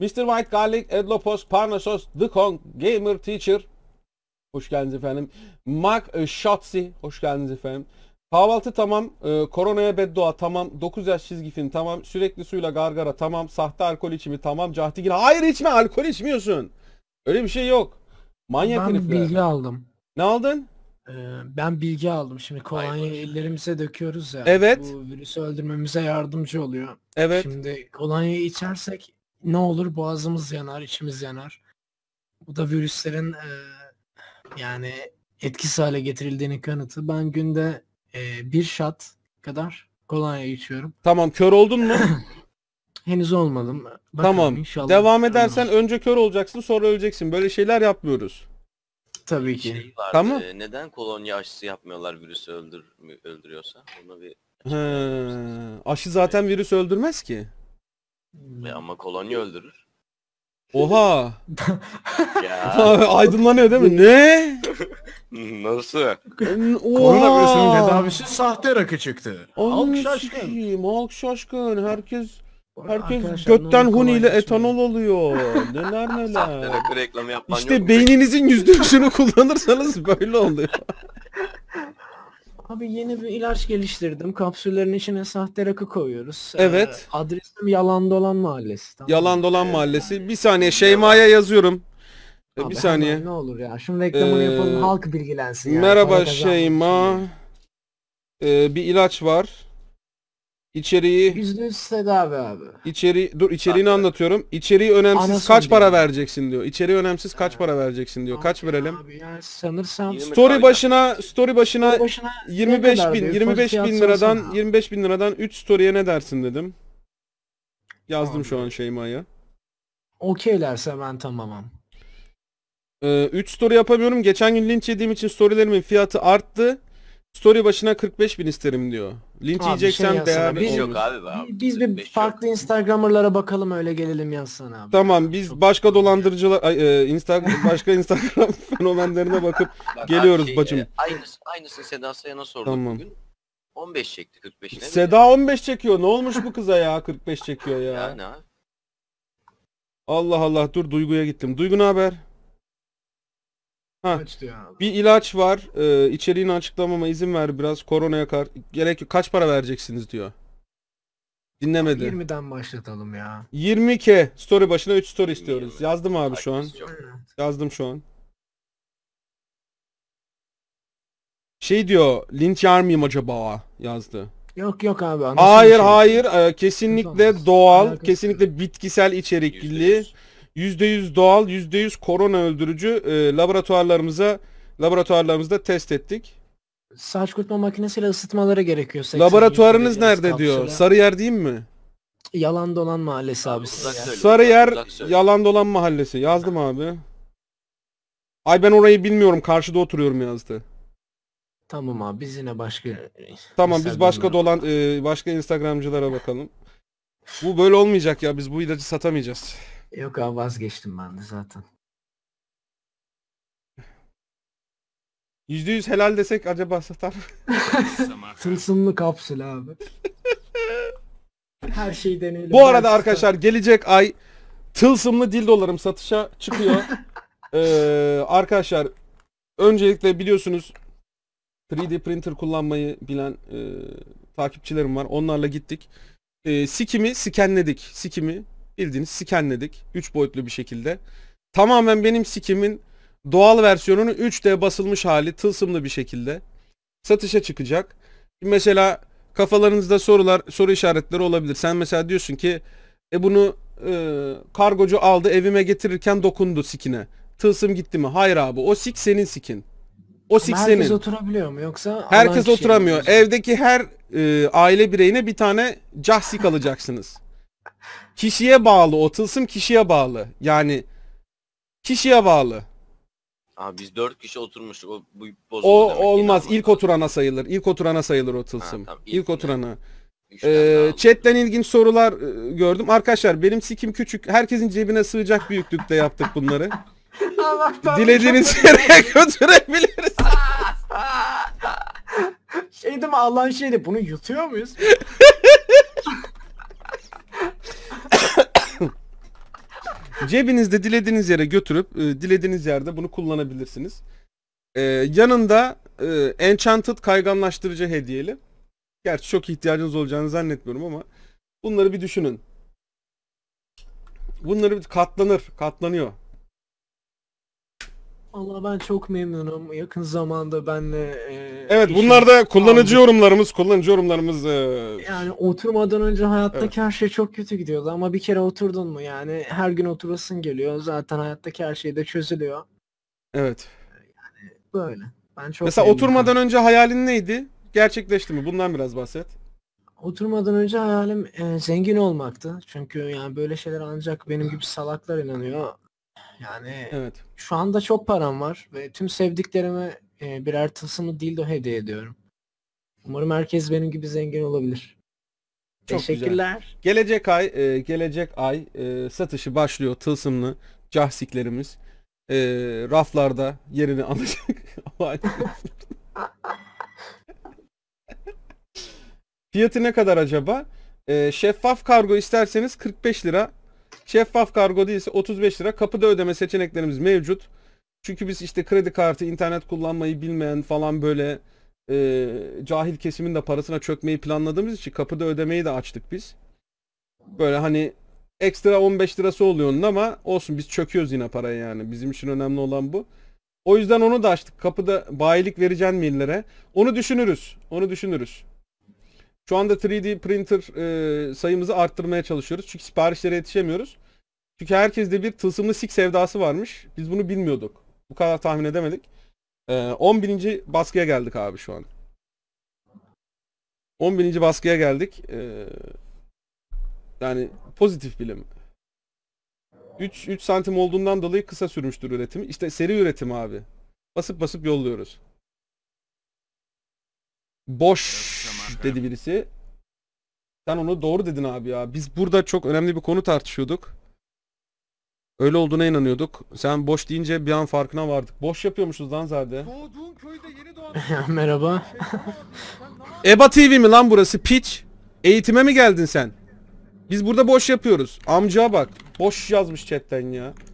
Mr. White Garlic, Edlopos, parnasos, The Kong, Gamer Teacher. Hoş geldiniz efendim. Mark e, Shotzi. Hoş geldiniz efendim. Kahvaltı tamam, e, koronaya beddua tamam, 9 yaş çizgi film tamam, sürekli suyla gargara tamam, sahte alkol içimi tamam, cahtigil. Hayır içme, alkol içmiyorsun. Öyle bir şey yok. Manyak ben herifler. bilgi aldım. Ne aldın? Ee, ben bilgi aldım. Şimdi kolonyayı ellerimize döküyoruz ya. Evet. Bu virüsü öldürmemize yardımcı oluyor. Evet. Şimdi kolonyayı içersek ne olur boğazımız yanar, içimiz yanar. Bu da virüslerin e, yani etkisi hale getirildiğini kanıtı. Ben günde e, bir şat kadar kolonya içiyorum. Tamam kör oldun mu? Henüz olmadım. Bakalım, tamam. Inşallah Devam edersen olmaz. önce kör olacaksın sonra öleceksin. Böyle şeyler yapmıyoruz. Tabii ki. Şey vardı, tamam. E, neden kolonya aşısı yapmıyorlar virüsü öldür öldürüyorsa? Onu bir He, aşı zaten virüs öldürmez ki. Ve ama kolonya öldürür. Oha. ya. aydınlanıyor değil mi? Ne? Nasıl? Koronavirüsünün tedavisi sahte rakı çıktı. Halk şaşkın. Halk şaşkın. Herkes herkes Arkadaşlar, götten ne olur, etanol oluyor. Neler neler. Sahte reklamı yapman yok. İşte beyninizin yüzde üçünü kullanırsanız böyle oluyor. Abi yeni bir ilaç geliştirdim. Kapsüllerin içine sahte rakı koyuyoruz. Ee, evet. Ee, adresim Yalan Dolan Mahallesi. Tamam. Yalan Dolan evet. Mahallesi. Bir saniye Şeyma'ya yazıyorum. Ee, Abi bir saniye. Ne olur ya. Şunun reklamını ee, yapalım. Halk bilgilensin. Yani. Merhaba Şeyma. Ee, bir ilaç var. İçeriği Yüzde Sedavi abi. içeri dur içeriğini Abi. anlatıyorum. İçeriği önemsiz Anasını kaç para vereceksin diyor. İçeriği önemsiz kaç para vereceksin diyor. Kaç verelim? Abi yani sanırsam Story başına story başına başına 25 bin 25 şey bin liradan 25 bin liradan 3 story'e ne dersin dedim. Yazdım şu an Şeyma'ya. okeylerse ben tamamım. 3 ee, story yapamıyorum. Geçen gün linç yediğim için storylerimin fiyatı arttı. Story başına 45 bin isterim diyor. Linç Abi, şey yiyeceksen şey yazsana, değer biz- Yok olmuş. abi abi. Biz bir farklı yok. Instagrammer'lara bakalım öyle gelelim yazsana abi. Tamam biz başka dolandırıcılar ay, e, Instagram başka Instagram fenomenlerine bakıp Bak geliyoruz şey, bacım. e, aynısı, aynısını Seda Sayan'a sorduk Tamam. bugün. 15 çekti 45'ine. Seda 15 çekiyor. Ne olmuş bu kıza ya? 45 çekiyor ya. Yani abi. Allah Allah dur Duygu'ya gittim. Duygu ne haber? Ha. Bir ilaç var. E, içeriğini açıklamama izin ver biraz. Koronaya kar gerek yok. Kaç para vereceksiniz diyor. Dinlemedi. 20'den başlatalım ya. 20k story başına 3 story istiyoruz. Yazdım abi şu an. Yazdım şu an. Şey diyor, linç yer miyim acaba yazdı. Yok yok abi. Hayır şey. hayır, e, kesinlikle doğal, kesinlikle bitkisel içerikli. %100. %100 doğal, %100 korona öldürücü e, laboratuvarlarımıza laboratuvarlarımızda test ettik. Saç kurutma makinesiyle ısıtmalara gerekiyor. Laboratuvarınız derece nerede diyor? Sarıyer değil mi? Yalan dolan mahallesi abi Sarıyer uzak söyle. Yalan Dolan Mahallesi. Yazdım abi. Ay ben orayı bilmiyorum. Karşıda oturuyorum yazdı. Tamam abi biz yine başka... Ee, tamam biz başka dolan e, başka Instagramcılara bakalım. Bu böyle olmayacak ya. Biz bu ilacı satamayacağız. Yok abi vazgeçtim ben de zaten. %100 helal desek acaba satar mı? Tılsımlı kapsül abi. Her şeyi deneyelim. Bu arada arkadaşlar gelecek ay tılsımlı dildolarım satışa çıkıyor. Ee, arkadaşlar öncelikle biliyorsunuz 3D printer kullanmayı bilen e, takipçilerim var. Onlarla gittik. E, sikimi sikenledik. Sikimi bildiğiniz sikenledik. 3 boyutlu bir şekilde. Tamamen benim sikimin doğal versiyonunu 3D basılmış hali tılsımlı bir şekilde satışa çıkacak. Mesela kafalarınızda sorular, soru işaretleri olabilir. Sen mesela diyorsun ki e bunu e, kargocu aldı evime getirirken dokundu sikine. Tılsım gitti mi? Hayır abi o sik senin sikin. O sik herkes senin. Herkes oturabiliyor mu yoksa? Herkes oturamıyor. Evdeki her e, aile bireyine bir tane cah sik alacaksınız. Kişiye bağlı. O tılsım kişiye bağlı. Yani kişiye bağlı. Aha biz dört kişi oturmuştuk. O, bu O olmaz. İnanmadım. İlk oturana sayılır. İlk oturana sayılır o tılsım. tamam. İlk İlkine. oturana. Ee, chatten ilginç sorular e, gördüm. Arkadaşlar benim sikim küçük. Herkesin cebine sığacak büyüklükte yaptık bunları. Dilediğiniz yere götürebiliriz. Şeydi mi Allah'ın şeydi bunu yutuyor muyuz? Cebinizde dilediğiniz yere götürüp e, dilediğiniz yerde bunu kullanabilirsiniz. E, yanında e, Enchanted kayganlaştırıcı hediyeli. Gerçi çok ihtiyacınız olacağını zannetmiyorum ama bunları bir düşünün. Bunları bir katlanır, katlanıyor. Valla ben çok memnunum. Yakın zamanda benle e, Evet bunlar da kullanıcı yorumlarımız. Kullanıcı yorumlarımız e, Yani oturmadan önce hayattaki her şey çok kötü gidiyordu ama bir kere oturdun mu yani her gün oturasın geliyor. Zaten hayattaki her şey de çözülüyor. evet. Böyle. Ben çok Mesela memnunum. oturmadan önce hayalin neydi? Gerçekleşti mi? Bundan biraz bahset. Oturmadan önce hayalim e, zengin olmaktı. Çünkü yani böyle şeyler ancak benim gibi salaklar inanıyor. Yani evet. şu anda çok param var ve tüm sevdiklerime e, birer tılsımlı dildo hediye ediyorum. Umarım herkes benim gibi zengin olabilir. Çok Teşekkürler. Güzel. Gelecek ay e, gelecek ay e, satışı başlıyor tılsımlı cahsiklerimiz. raflarda yerini alacak. Fiyatı ne kadar acaba? şeffaf kargo isterseniz 45 lira. Şeffaf kargo değilse 35 lira. Kapıda ödeme seçeneklerimiz mevcut. Çünkü biz işte kredi kartı, internet kullanmayı bilmeyen falan böyle e, cahil kesimin de parasına çökmeyi planladığımız için kapıda ödemeyi de açtık biz. Böyle hani ekstra 15 lirası oluyor onun ama olsun biz çöküyoruz yine paraya yani. Bizim için önemli olan bu. O yüzden onu da açtık. Kapıda bayilik vereceğin millere. Onu düşünürüz. Onu düşünürüz. Şu anda 3D printer e, sayımızı arttırmaya çalışıyoruz. Çünkü siparişlere yetişemiyoruz. Çünkü herkeste bir tılsımlı sik sevdası varmış. Biz bunu bilmiyorduk. Bu kadar tahmin edemedik. E, 11. baskıya geldik abi şu an. 11. baskıya geldik. E, yani pozitif bilim. 3, 3 santim olduğundan dolayı kısa sürmüştür üretim. İşte seri üretim abi. Basıp basıp yolluyoruz. Boş dedi birisi. Sen onu doğru dedin abi ya. Biz burada çok önemli bir konu tartışıyorduk. Öyle olduğuna inanıyorduk. Sen boş deyince bir an farkına vardık. Boş yapıyormuşuz lan zade. Merhaba. Şey, EBA TV mi lan burası? Pitch? Eğitime mi geldin sen? Biz burada boş yapıyoruz. Amca bak. Boş yazmış chatten ya.